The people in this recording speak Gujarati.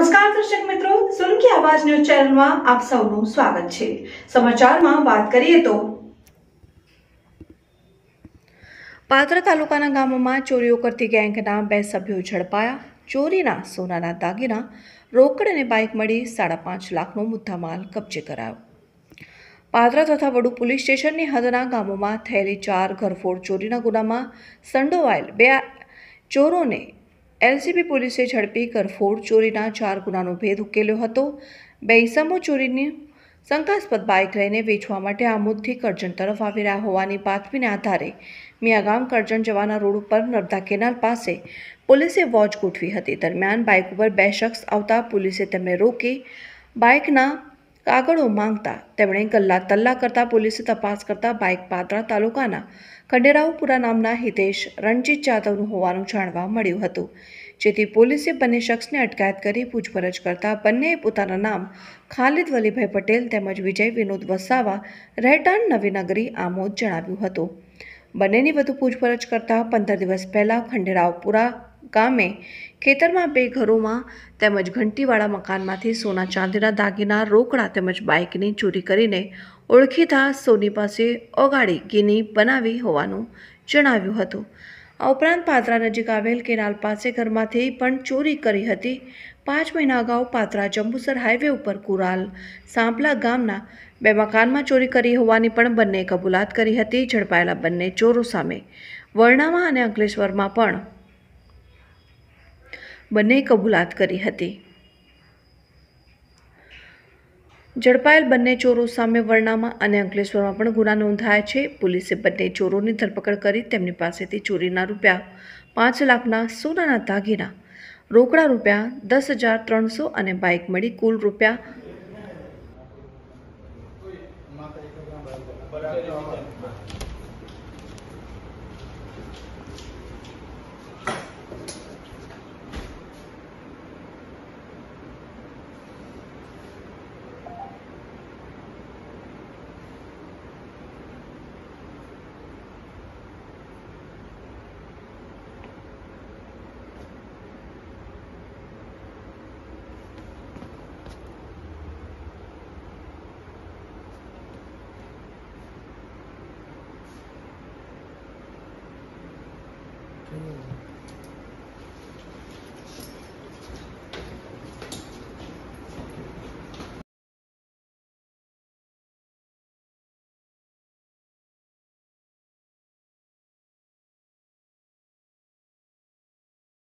નમસ્કાર દર્શક મિત્રો સુનકી આવાજ ન્યૂઝ ચેનલમાં આપ સૌનું સ્વાગત છે સમાચારમાં વાત કરીએ તો પાત્ર તાલુકાના ગામોમાં ચોરીઓ કરતી ગેંગના બે સભ્યો ઝડપાયા ચોરીના સોનાના દાગીના રોકડ અને બાઇક મળી સાડા પાંચ લાખનો મુદ્દામાલ કબજે કરાયો પાદરા તથા વડુ પોલીસ સ્ટેશનની હદના ગામોમાં થયેલી ચાર ઘરફોડ ચોરીના ગુનામાં સંડોવાયેલ બે ચોરોને એલસીબી પોલીસે ઝડપી કરફોડ ચોરીના ચાર ગુનાનો ભેદ ઉકેલ્યો હતો બે ઇસમો ચોરીની શંકાસ્પદ બાઇક લઈને વેચવા માટે આમોદથી કરજણ તરફ આવી રહ્યા હોવાની બાતમીને આધારે મિયાગામ કરજણ જવાના રોડ ઉપર નર્મદા કેનાલ પાસે પોલીસે વોચ ગોઠવી હતી દરમિયાન બાઇક ઉપર બે શખ્સ આવતા પોલીસે તેમને રોકી બાઇકના કાગળો માંગતા તેમણે ગલ્લા તલ્લા કરતા પોલીસે તપાસ કરતા બાઇક પાદરા તાલુકાના ખંડેરાવપુરા નામના હિતેશ રણજીત જાધવનું હોવાનું જાણવા મળ્યું હતું જેથી પોલીસે બંને શખ્સને અટકાયત કરી પૂછપરછ કરતા બંનેએ પોતાના નામ ખાલિદ વલીભાઈ પટેલ તેમજ વિજય વિનોદ વસાવા રહેટાણ નવીનગરી આમોદ જણાવ્યું હતું બંનેની વધુ પૂછપરછ કરતા પંદર દિવસ પહેલાં ખંડેરાવપુરા ગામે ખેતરમાં બે ઘરોમાં તેમજ ઘંટીવાળા મકાનમાંથી સોના ચાંદીના દાગીના રોકડા તેમજ બાઇકની ચોરી કરીને ઓળખીતા સોની પાસે ઓગાળી ગીની બનાવી હોવાનું જણાવ્યું હતું આ ઉપરાંત પાત્રા નજીક આવેલ કેનાલ પાસે ઘરમાંથી પણ ચોરી કરી હતી પાંચ મહિના અગાઉ પાત્રા જંબુસર હાઈવે ઉપર કુરાલ સાંપલા ગામના બે મકાનમાં ચોરી કરી હોવાની પણ બંને કબૂલાત કરી હતી ઝડપાયેલા બંને ચોરો સામે વર્ણામાં અને અંકલેશ્વરમાં પણ બંને કબૂલાત કરી હતી ઝડપાયેલ બંને ચોરો સામે વરણામાં અને અંકલેશ્વરમાં પણ ગુના નોંધાયા છે પોલીસે બંને ચોરોની ધરપકડ કરી તેમની પાસેથી ચોરીના રૂપિયા પાંચ લાખના સોનાના દાગીના રોકડા રૂપિયા દસ હજાર ત્રણસો અને બાઇક મળી કુલ રૂપિયા Mm.